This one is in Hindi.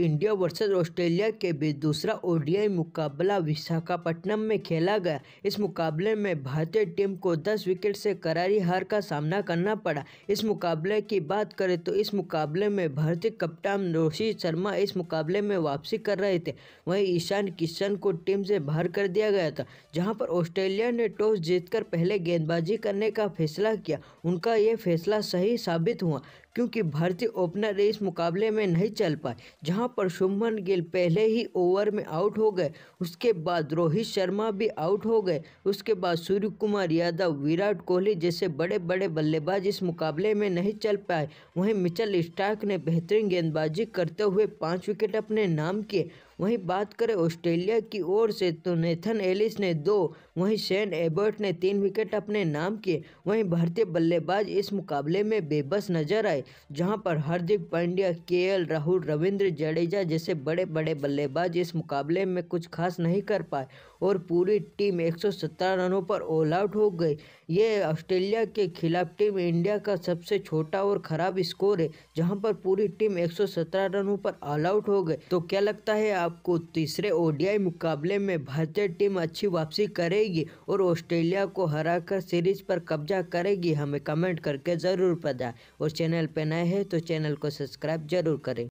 इंडिया वर्सेस ऑस्ट्रेलिया के बीच दूसरा ओडीआई मुकाबला विशाखापट्टनम में खेला गया इस मुकाबले में भारतीय टीम को 10 विकेट से करारी हार का सामना करना पड़ा इस मुकाबले की बात करें तो इस मुकाबले में भारतीय कप्तान रोहित शर्मा इस मुकाबले में वापसी कर रहे थे वहीं ईशान किशन को टीम से बाहर कर दिया गया था जहाँ पर ऑस्ट्रेलिया ने टॉस जीतकर पहले गेंदबाजी करने का फैसला किया उनका यह फैसला सही साबित हुआ क्योंकि भारतीय ओपनर इस मुकाबले में नहीं चल पाए जहां पर शुभमन गिल पहले ही ओवर में आउट हो गए उसके बाद रोहित शर्मा भी आउट हो गए उसके बाद सूर्य कुमार यादव विराट कोहली जैसे बड़े बड़े बल्लेबाज इस मुकाबले में नहीं चल पाए वहीं मिचल स्टार्क ने बेहतरीन गेंदबाजी करते हुए पाँच विकेट अपने नाम किए वहीं बात करें ऑस्ट्रेलिया की ओर से तो नेथन एलिस ने दो वहीं शेन एबर्ट ने तीन विकेट अपने नाम किए वहीं भारतीय बल्लेबाज इस मुकाबले में बेबस नजर आए जहां पर हार्दिक पांड्या के राहुल रविंद्र जडेजा जैसे बड़े बड़े बल्लेबाज इस मुकाबले में कुछ खास नहीं कर पाए और पूरी टीम एक रनों पर ऑल आउट हो गई ये ऑस्ट्रेलिया के खिलाफ टीम इंडिया का सबसे छोटा और खराब स्कोर है जहाँ पर पूरी टीम एक रनों पर ऑल आउट हो गए तो क्या लगता है आप आपको तीसरे ओडीआई मुकाबले में भारतीय टीम अच्छी वापसी करेगी और ऑस्ट्रेलिया को हराकर सीरीज पर कब्जा करेगी हमें कमेंट करके ज़रूर बताएं और चैनल पर नए हैं तो चैनल को सब्सक्राइब जरूर करें